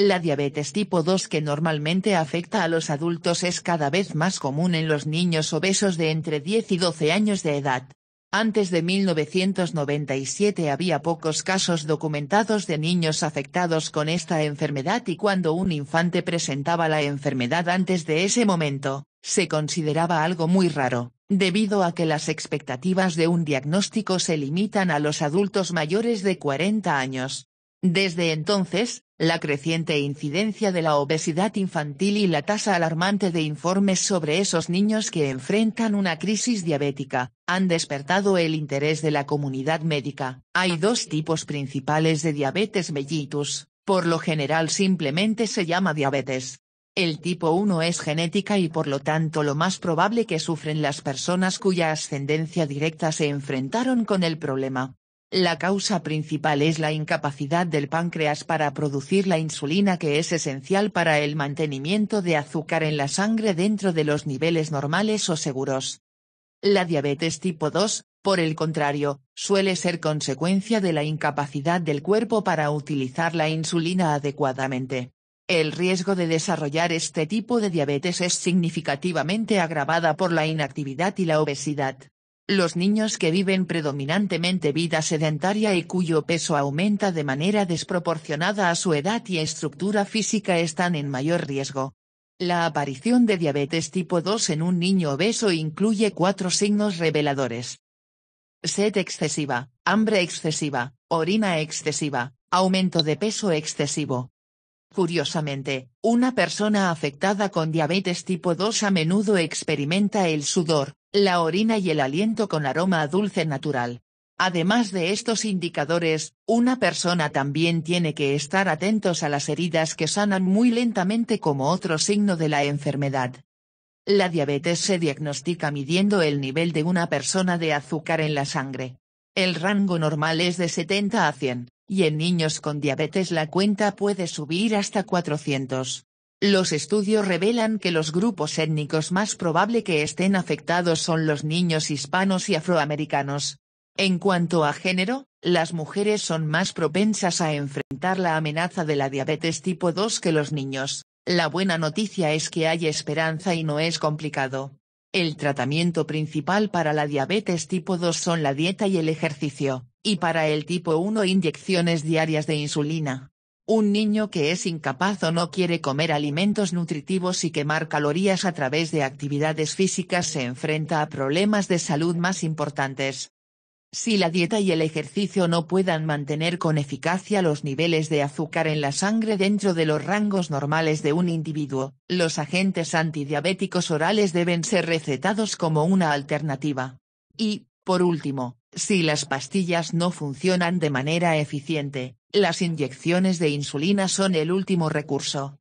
La diabetes tipo 2 que normalmente afecta a los adultos es cada vez más común en los niños obesos de entre 10 y 12 años de edad. Antes de 1997 había pocos casos documentados de niños afectados con esta enfermedad y cuando un infante presentaba la enfermedad antes de ese momento, se consideraba algo muy raro, debido a que las expectativas de un diagnóstico se limitan a los adultos mayores de 40 años. Desde entonces, la creciente incidencia de la obesidad infantil y la tasa alarmante de informes sobre esos niños que enfrentan una crisis diabética, han despertado el interés de la comunidad médica. Hay dos tipos principales de diabetes mellitus, por lo general simplemente se llama diabetes. El tipo 1 es genética y por lo tanto lo más probable que sufren las personas cuya ascendencia directa se enfrentaron con el problema. La causa principal es la incapacidad del páncreas para producir la insulina que es esencial para el mantenimiento de azúcar en la sangre dentro de los niveles normales o seguros. La diabetes tipo 2, por el contrario, suele ser consecuencia de la incapacidad del cuerpo para utilizar la insulina adecuadamente. El riesgo de desarrollar este tipo de diabetes es significativamente agravada por la inactividad y la obesidad los niños que viven predominantemente vida sedentaria y cuyo peso aumenta de manera desproporcionada a su edad y estructura física están en mayor riesgo. La aparición de diabetes tipo 2 en un niño obeso incluye cuatro signos reveladores. Sed excesiva, hambre excesiva, orina excesiva, aumento de peso excesivo, Curiosamente, una persona afectada con diabetes tipo 2 a menudo experimenta el sudor, la orina y el aliento con aroma dulce natural. Además de estos indicadores, una persona también tiene que estar atentos a las heridas que sanan muy lentamente como otro signo de la enfermedad. La diabetes se diagnostica midiendo el nivel de una persona de azúcar en la sangre. El rango normal es de 70 a 100 y en niños con diabetes la cuenta puede subir hasta 400. Los estudios revelan que los grupos étnicos más probable que estén afectados son los niños hispanos y afroamericanos. En cuanto a género, las mujeres son más propensas a enfrentar la amenaza de la diabetes tipo 2 que los niños. La buena noticia es que hay esperanza y no es complicado. El tratamiento principal para la diabetes tipo 2 son la dieta y el ejercicio y para el tipo 1 inyecciones diarias de insulina. Un niño que es incapaz o no quiere comer alimentos nutritivos y quemar calorías a través de actividades físicas se enfrenta a problemas de salud más importantes. Si la dieta y el ejercicio no puedan mantener con eficacia los niveles de azúcar en la sangre dentro de los rangos normales de un individuo, los agentes antidiabéticos orales deben ser recetados como una alternativa. Y, por último, si las pastillas no funcionan de manera eficiente, las inyecciones de insulina son el último recurso.